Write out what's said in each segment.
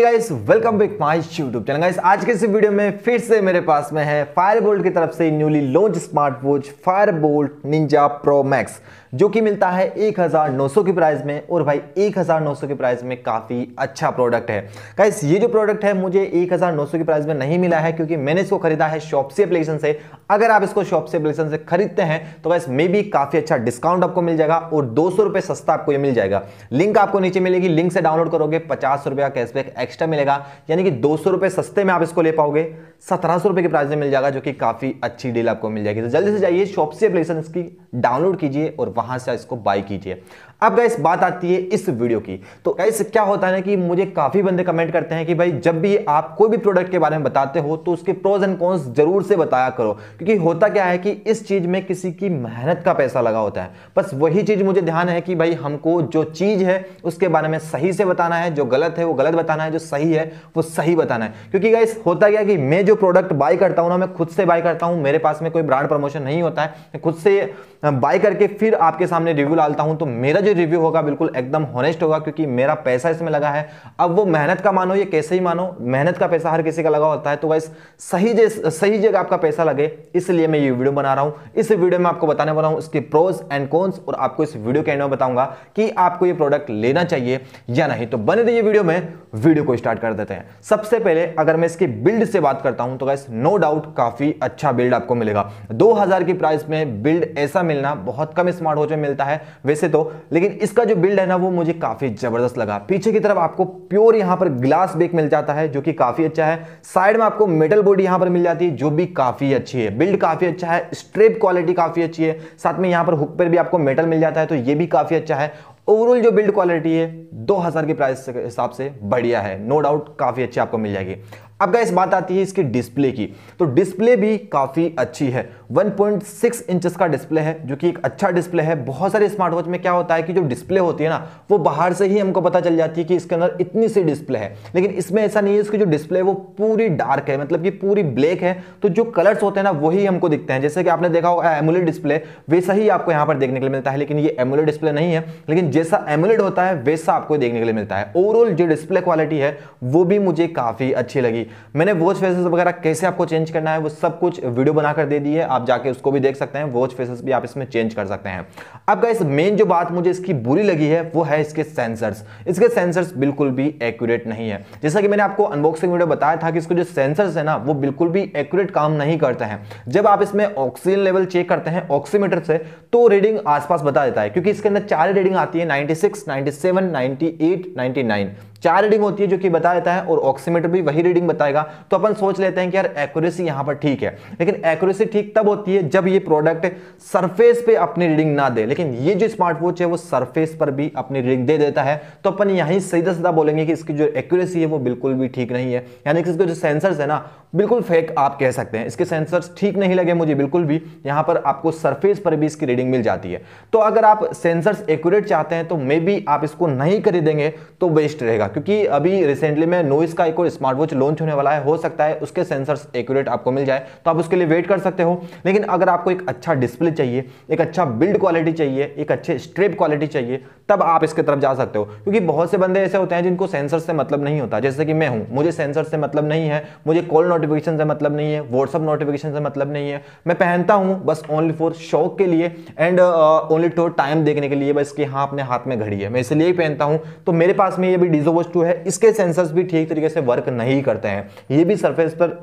Guys welcome back my YouTube channel guys आज के इस वीडियो में फिर से मेरे पास में है फायर बोल्ट की तरफ से newly launch smart watch Fire Bolt Ninja Pro Max जो कि मिलता है 1900 की प्राइस में और भाई 1900 की प्राइस में काफ़ी अच्छा प्रोडक्ट है गाइस ये जो प्रोडक्ट है मुझे 1900 की प्राइस में नहीं मिला है क्योंकि मैंने इसको खरीदा है शॉप से एप्लीकेशन से अगर आप इसको शॉप से एप्लीकेशन से खरीदते हैं तो गाइस मे भी काफ़ी अच्छा डिस्काउंट आपको मिल जाएगा और दो सस्ता आपको ये मिल जाएगा लिंक आपको नीचे मिलेगी लिंक से डाउनलोड करोगे पचास रुपया कैशबैक एक्स्ट्रा मिलेगा यानी कि दो सौ रुपए सस्ते में आप इसको ले पाओगे सत्रह सौ रुपये के प्राइस में मिल जाएगा जो कि काफ़ी अच्छी डील आपको मिल जाएगी तो जल्दी से जाइए शॉप से एप्लीकेशन इसकी डाउनलोड कीजिए और वहाँ से इसको बाई कीजिए अब गैस बात आती है इस वीडियो की तो गैस क्या होता है ना कि मुझे काफ़ी बंदे कमेंट करते हैं कि भाई जब भी आप कोई भी प्रोडक्ट के बारे में बताते हो तो उसके प्रोज एंड कॉन्स जरूर से बताया करो क्योंकि होता क्या है कि इस चीज़ में किसी की मेहनत का पैसा लगा होता है बस वही चीज़ मुझे ध्यान है कि भाई हमको जो चीज़ है उसके बारे में सही से बताना है जो गलत है वो गलत बताना है जो सही है वो सही बताना है क्योंकि गैस होता क्या कि मैं जो प्रोडक्ट बाय करता हूँ ना मैं खुद से बाय करता हूँ मेरे पास में कोई ब्रांड प्रमोशन नहीं होता है खुद से बाय करके फिर आपके सामने रिव्यू डालता हूँ तो मेरा जो ऑनेस्टली रिव्यू होगा बिल्कुल एकदम ऑनेस्ट होगा क्योंकि मेरा पैसा इसमें लगा है अब वो मेहनत का मानो ये कैसे ही मानो मेहनत का पैसा हर किसी का लगा होता है तो वाइस सही सही जगह आपका पैसा लगे इसलिए मैं ये वीडियो बना रहा हूँ इस वीडियो में आपको बताने वाला हूँ इसके प्रोज एंड कॉन्स और आपको इस वीडियो के एंड में बताऊंगा कि आपको ये प्रोडक्ट लेना चाहिए या नहीं तो बने रही वीडियो में वीडियो को स्टार्ट कर देते हैं सबसे पहले अगर मैं इसकी बिल्ड से बात करता हूँ तो वैस नो डाउट काफी अच्छा बिल्ड आपको मिलेगा दो की प्राइस में बिल्ड ऐसा मिलना बहुत कम स्मार्ट वॉच में मिलता है वैसे तो लेकिन लेकिन इसका जो बिल्ड है ना वो मुझे काफ़ी ज़बरदस्त लगा पीछे की तरफ आपको प्योर यहां पर ग्लास बेक मिल जाता है जो कि काफ़ी अच्छा है साइड में आपको मेटल बॉडी यहां पर मिल जाती है जो भी काफ़ी अच्छी है बिल्ड काफ़ी अच्छा है स्ट्रेप क्वालिटी काफ़ी अच्छी है साथ में यहां पर हुक पर भी आपको मेटल मिल जाता है तो ये भी काफ़ी अच्छा है ओवरऑल जो बिल्ड क्वालिटी है 2000 के प्राइस के हिसाब से बढ़िया है नो no डाउट काफ़ी अच्छी आपको मिल जाएगी अब गाइस बात आती है इसकी डिस्प्ले की तो डिस्प्ले भी काफ़ी अच्छी है 1.6 इंचेस का डिस्प्ले है जो कि एक अच्छा डिस्प्ले है बहुत सारे स्मार्ट वॉच में क्या होता है कि जो डिस्प्ले होती है ना वो बाहर से ही हमको पता चल जाती है कि इसके अंदर इतनी सी डिस्प्ले है लेकिन इसमें ऐसा नहीं है इसकी जो डिस्प्ले है वो पूरी डार्क है मतलब कि पूरी ब्लैक है तो जो कलर्स होते हैं ना वही हमको दिखते हैं जैसे कि आपने देखा होगा एमुलेट डिस्प्ले वैसा ही आपको यहाँ पर देखने के लिए मिलता है लेकिन ये एमुलेट डिस्प्ले नहीं है लेकिन जैसा एमुलेट होता है वैसा आपको देखने के लिए मिलता है ओवरऑल जो डिस्प्ले क्वालिटी है वो भी मुझे काफ़ी अच्छी लगी मैंने वॉच फेसेस वगैरह कैसे आपको चेंज करना है वो सब कुछ वीडियो बनाकर दे दी है आप जाके उसको भी देख सकते हैं वॉच फेसेस भी आप इसमें चेंज कर सकते हैं अब गाइस मेन जो बात मुझे इसकी बुरी लगी है वो है इसके सेंसर्स इसके सेंसर्स बिल्कुल भी एक्यूरेट नहीं है जैसा कि मैंने आपको अनबॉक्सिंग वीडियो बताया था कि इसके जो सेंसर्स है ना वो बिल्कुल भी एक्यूरेट काम नहीं करते हैं जब आप इसमें ऑक्सीजन लेवल चेक करते हैं ऑक्सीमीटर से तो रीडिंग आसपास बता देता है क्योंकि इसके अंदर चार रीडिंग आती है ninety six ninety seven ninety eight ninety nine चार रीडिंग होती है जो कि बता देता है और ऑक्सीमीटर भी वही रीडिंग बताएगा तो अपन सोच लेते हैं कि यार एक्यूरेसी यहां पर ठीक है लेकिन एक्यूरेसी ठीक तब होती है जब ये प्रोडक्ट सरफेस पे अपनी रीडिंग ना दे लेकिन ये जो स्मार्ट वॉच है वो सरफेस पर भी अपनी रीडिंग दे देता है तो अपन यहीं सीधा सीधा बोलेंगे कि इसकी जो एक्यूरेसी है वो बिल्कुल भी ठीक नहीं है यानी कि इसके जो सेंसर्स है ना बिल्कुल फेक आप कह सकते हैं इसके सेंसर्स ठीक नहीं लगे मुझे बिल्कुल भी यहाँ पर आपको सरफेस पर भी इसकी रीडिंग मिल जाती है तो अगर आप सेंसर्स एक्यूरेट चाहते हैं तो मे बी आप इसको नहीं खरीदेंगे तो बेस्ट रहेगा क्योंकि अभी रिसेंटली में नोइस का एक और स्मार्ट वॉच लॉन्च होने वाला है हो सकता है उसके सेंसर्स एक्यूरेट आपको मिल जाए तो आप उसके लिए वेट कर सकते हो लेकिन अगर आपको एक अच्छा डिस्प्ले चाहिए एक अच्छा बिल्ड क्वालिटी चाहिए एक अच्छे स्ट्रेप क्वालिटी चाहिए तब आप इसके तरफ जा सकते हो क्योंकि बहुत से बंदे ऐसे होते हैं जिनको सेंसर से मतलब नहीं होता जैसे कि मैं हूँ मुझे सेंसर से मतलब नहीं है मुझे कॉल नोट नोटिफिकेशन से मतलब नहीं है व्हाट्सअप नोटिफिकेशन से मतलब नहीं है मैं पहनता हूँ बस ओनली फॉर शौक के लिए एंड ओनली टोर टाइम देखने के लिए बस कि हाँ अपने हाथ में घड़ी है मैं इसलिए ही पहनता हूँ तो मेरे पास में ये भी डिजोवस टू है इसके सेंसर्स भी ठीक तरीके से वर्क नहीं करते हैं ये भी सरफेस पर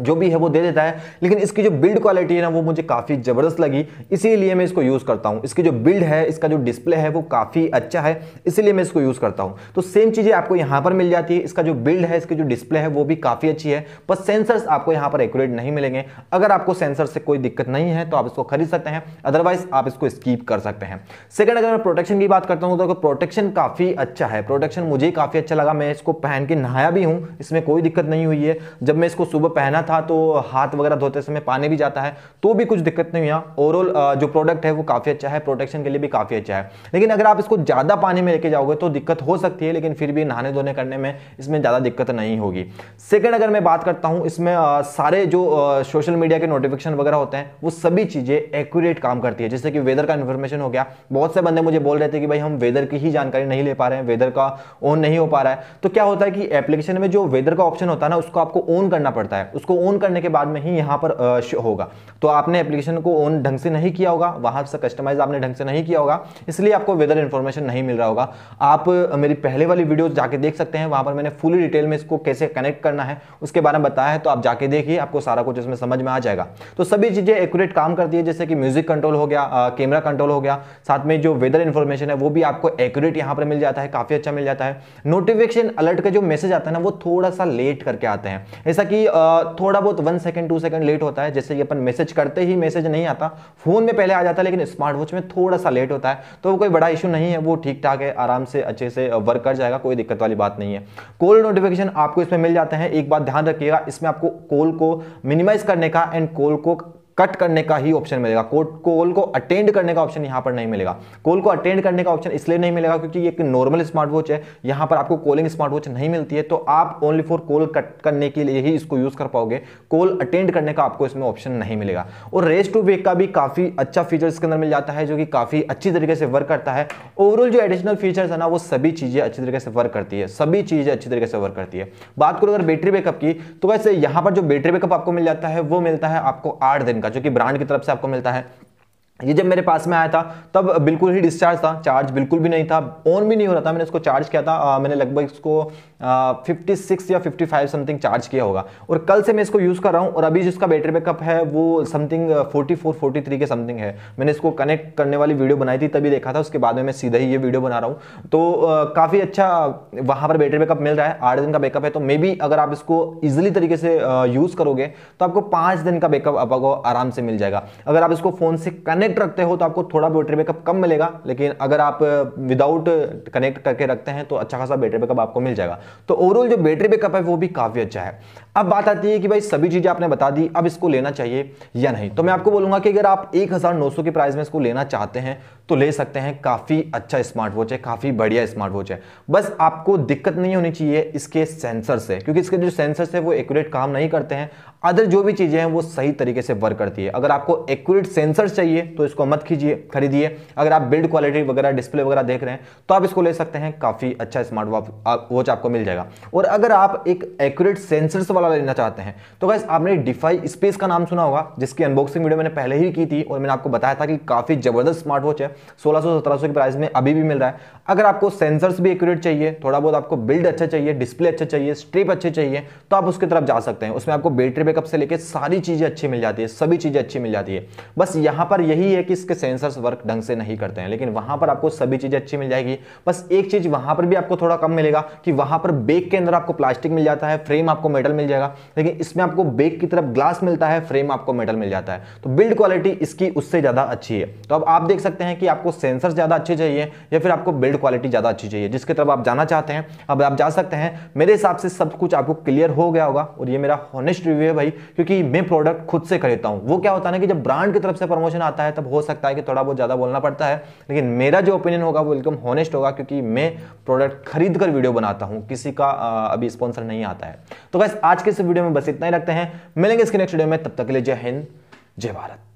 जो भी है वो दे देता है लेकिन इसकी जो बिल्ड क्वालिटी है ना वो मुझे काफ़ी ज़बरदस्त लगी इसीलिए मैं इसको यूज़ करता हूँ इसकी जो बिल्ड है इसका जो डिस्प्ले है वो काफ़ी अच्छा है इसीलिए मैं इसको यूज़ करता हूँ तो सेम चीज़ें आपको यहाँ पर मिल जाती है इसका जो बिल्ड है इसकी जो डिस्प्ले है वो भी काफ़ी अच्छी है पर सेंसर्स आपको यहाँ पर एक्यूरेट नहीं मिलेंगे अगर आपको सेंसर से कोई दिक्कत नहीं है तो आप इसको खरीद सकते हैं अदरवाइज आप इसको स्कीप कर सकते हैं सेकेंड अगर मैं प्रोटेक्शन की बात करता हूँ तो प्रोटेक्शन काफ़ी अच्छा है प्रोटेक्शन मुझे काफ़ी अच्छा लगा मैं इसको पहन के नहाया भी हूँ इसमें कोई दिक्कत नहीं हुई है जब मैं इसको सुबह पहना नया था तो हाथ वगैरह धोते समय पानी भी जाता है तो भी कुछ दिक्कत नहीं हुआ ओवरऑल हाँ। जो प्रोडक्ट है वो काफ़ी अच्छा है प्रोटेक्शन के लिए भी काफ़ी अच्छा है लेकिन अगर आप इसको ज़्यादा पानी में लेके जाओगे तो दिक्कत हो सकती है लेकिन फिर भी नहाने धोने करने में इसमें ज़्यादा दिक्कत नहीं होगी सेकेंड अगर मैं बात करता हूँ इसमें सारे जो सोशल मीडिया के नोटिफिकेशन वगैरह होते हैं वो सभी चीज़ें एक्यूरेट काम करती है जैसे कि वेदर का इन्फॉर्मेशन हो गया बहुत से बंदे मुझे बोल रहे थे कि भाई हम वेदर की ही जानकारी नहीं ले पा रहे हैं वेदर का ऑन नहीं हो पा रहा है तो क्या होता है कि एप्लीकेशन में जो वेदर का ऑप्शन होता है ना उसको आपको ऑन करना पड़ता है उसको इसको ऑन करने के बाद में ही यहाँ पर होगा तो आपने एप्लीकेशन को ऑन ढंग से नहीं किया होगा वहाँ से कस्टमाइज आपने ढंग से नहीं किया होगा इसलिए आपको वेदर इन्फॉर्मेशन नहीं मिल रहा होगा आप मेरी पहले वाली वीडियो जाके देख सकते हैं वहाँ पर मैंने फुली डिटेल में इसको कैसे कनेक्ट करना है उसके बारे में बताया है तो आप जाके देखिए आपको सारा कुछ इसमें समझ में आ जाएगा तो सभी चीज़ें एक्यूरेट काम करती है जैसे कि म्यूजिक कंट्रोल हो गया कैमरा कंट्रोल हो गया साथ में जो वेदर इन्फॉर्मेशन है वो भी आपको एक्यूरेट यहाँ पर मिल जाता है काफ़ी अच्छा मिल जाता है नोटिफिकेशन अलर्ट का जो मैसेज आता है ना वो थोड़ा सा लेट करके आते हैं ऐसा कि थोड़ा बहुत one second two second late होता है जैसे कि अपन मैसेज करते ही मैसेज नहीं आता फोन में पहले आ जाता है लेकिन स्मार्ट वॉच में थोड़ा सा लेट होता है तो कोई बड़ा इशू नहीं है वो ठीक ठाक है आराम से अच्छे से वर्क uh, कर जाएगा कोई दिक्कत वाली बात नहीं है कॉल नोटिफिकेशन आपको इसमें मिल जाते हैं एक बात ध्यान रखिएगा इसमें आपको कॉल को मिनिमाइज करने का एंड कॉल को कट करने का ही ऑप्शन मिलेगा कोट कॉल को अटेंड करने का ऑप्शन यहां पर नहीं मिलेगा कॉल को अटेंड करने का ऑप्शन इसलिए नहीं मिलेगा क्योंकि ये एक नॉर्मल स्मार्ट वॉच है यहां पर आपको कॉलिंग स्मार्ट वॉच नहीं मिलती है तो आप ओनली फॉर कॉल कट करने के लिए ही इसको यूज़ कर पाओगे कॉल अटेंड करने का आपको इसमें ऑप्शन नहीं मिलेगा और रेस टू वेक का भी काफ़ी अच्छा फीचर इसके अंदर मिल जाता है जो कि काफ़ी अच्छी तरीके से वर्क करता है ओवरऑल जो एडिशनल फीचर्स है ना वो सभी चीज़ें अच्छी तरीके से वर्क करती है सभी चीज़ें अच्छी तरीके से वर्क करती है बात करो अगर बैटरी बैकअप की तो वैसे यहां पर जो बैटरी बैकअप आपको मिल जाता है वो मिलता है आपको आठ दिन का जो कि ब्रांड की तरफ से आपको मिलता है ये जब मेरे पास में आया था तब बिल्कुल ही डिस्चार्ज था चार्ज बिल्कुल भी नहीं था ऑन भी नहीं हो रहा था मैंने इसको चार्ज किया था आ, मैंने लगभग इसको आ, 56 या 55 समथिंग चार्ज किया होगा और कल से मैं इसको यूज़ कर रहा हूँ और अभी जिसका बैटरी बैकअप है वो समथिंग 44 43 के समथिंग है मैंने इसको कनेक्ट करने वाली वीडियो बनाई थी तभी देखा था उसके बाद में मैं सीधा ही ये वीडियो बना रहा हूँ तो काफ़ी अच्छा वहाँ पर बैटरी बैकअप मिल रहा है आठ दिन का बैकअप है तो मे बी अगर आप इसको ईजिली तरीके से यूज़ करोगे तो आपको पाँच दिन का बैकअप आपको आराम से मिल जाएगा अगर आप इसको फ़ोन से कनेक्ट कनेक्ट रखते हो तो आपको थोड़ा बैटरी बैकअप कम मिलेगा लेकिन अगर आप विदाउट कनेक्ट करके रखते हैं तो अच्छा खासा बैटरी बैकअप आपको मिल जाएगा तो ओवरऑल जो बैटरी बैकअप है वो भी काफ़ी अच्छा है अब बात आती है कि भाई सभी चीज़ें आपने बता दी अब इसको लेना चाहिए या नहीं तो मैं आपको बोलूंगा कि अगर आप एक हज़ार नौ सौ के प्राइस में इसको लेना चाहते हैं तो ले सकते हैं काफ़ी अच्छा स्मार्ट वॉच है काफ़ी बढ़िया स्मार्ट वॉच है बस आपको दिक्कत नहीं होनी चाहिए इसके सेंसर से क्योंकि इसके जो सेंसर्स है वो एक्यूरेट काम नहीं करते हैं अदर जो भी चीज़ें हैं वो सही तरीके से वर्क करती है अगर आपको एक्यूरेट सेंसर चाहिए तो इसको मत कीजिए खरीदिए अगर आप बिल्ड क्वालिटी वगैरह डिस्प्ले वगैरह देख रहे हैं तो आप इसको ले सकते हैं काफ़ी अच्छा स्मार्ट वॉच आपको मिल जाएगा और अगर आप एक एक्यूरेट सेंसर्स वाला वाला लेना चाहते हैं तो गैस आपने डिफाई स्पेस का नाम सुना होगा जिसकी अनबॉक्सिंग वीडियो मैंने पहले ही की थी और मैंने आपको बताया था कि काफ़ी ज़बरदस्त स्मार्ट वॉच है 1600 1700 की प्राइस में अभी भी मिल रहा है अगर आपको सेंसर्स भी एक्यूरेट चाहिए थोड़ा बहुत आपको बिल्ड अच्छा चाहिए डिस्प्ले अच्छा चाहिए स्ट्रिप अच्छे चाहिए तो आप उसकी तरफ जा सकते हैं उसमें आपको बैटरी बैकअप से लेकर सारी चीज़ें अच्छी मिल जाती है सभी चीज़ें अच्छी मिल जाती है बस यहां पर यही है कि इसके सेंसर्स वर्क ढंग से नहीं करते हैं लेकिन वहां पर आपको सभी चीज़ें अच्छी मिल जाएगी बस एक चीज़ वहां पर भी आपको थोड़ा कम मिलेगा कि वहां पर बेग के अंदर आपको प्लास्टिक मिल जाता है फ्रेम आपको मेटल मिल जाएगा लेकिन इसमें आपको बेक की तरफ ग्लास मिलता है फ्रेम आपको मेटल मिल जाता है तो बिल्ड क्वालिटी इसकी उससे ज़्यादा अच्छी है तो अब आप देख सकते हैं कि आपको सेंसर ज़्यादा अच्छे चाहिए या फिर आपको बिल्ड क्वालिटी ज़्यादा अच्छी चाहिए जिसकी तरफ आप जाना चाहते हैं अब आप जा सकते हैं मेरे हिसाब से सब कुछ आपको क्लियर हो गया होगा और ये मेरा हॉनेस्ट रिव्यू है भाई क्योंकि मैं प्रोडक्ट खुद से खरीदता हूँ वो क्या होता है ना कि जब ब्रांड की तरफ से प्रमोशन आता है तब हो सकता है कि थोड़ा बहुत ज़्यादा बोलना पड़ता है लेकिन मेरा जो ओपिनियन होगा वो एकदम हॉनेस्ट होगा क्योंकि मैं प्रोडक्ट खरीद कर वीडियो बनाता हूँ किसी का अभी स्पॉन्सर नहीं आता है तो बस आज के इस वीडियो में बस इतना ही रखते हैं मिलेंगे इसके नेक्स्ट वीडियो में तब तक के लिए जय हिंद जय भारत